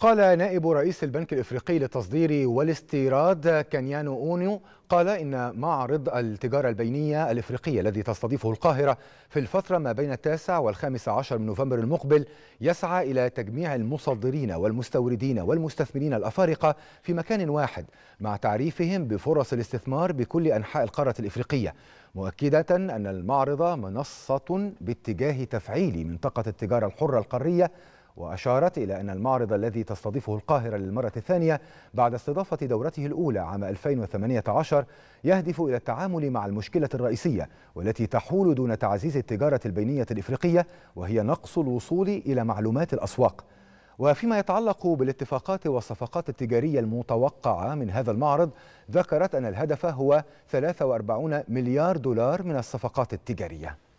قال نائب رئيس البنك الافريقي للتصدير والاستيراد كانيانو اونيو قال ان معرض التجاره البينيه الافريقيه الذي تستضيفه القاهره في الفتره ما بين التاسع والخامس عشر من نوفمبر المقبل يسعى الى تجميع المصدرين والمستوردين والمستثمرين الافارقه في مكان واحد مع تعريفهم بفرص الاستثمار بكل انحاء القاره الافريقيه مؤكده ان المعرض منصه باتجاه تفعيل منطقه التجاره الحره القاريه وأشارت إلى أن المعرض الذي تستضيفه القاهرة للمرة الثانية بعد استضافة دورته الأولى عام 2018 يهدف إلى التعامل مع المشكلة الرئيسية والتي تحول دون تعزيز التجارة البينية الإفريقية وهي نقص الوصول إلى معلومات الأسواق وفيما يتعلق بالاتفاقات والصفقات التجارية المتوقعة من هذا المعرض ذكرت أن الهدف هو 43 مليار دولار من الصفقات التجارية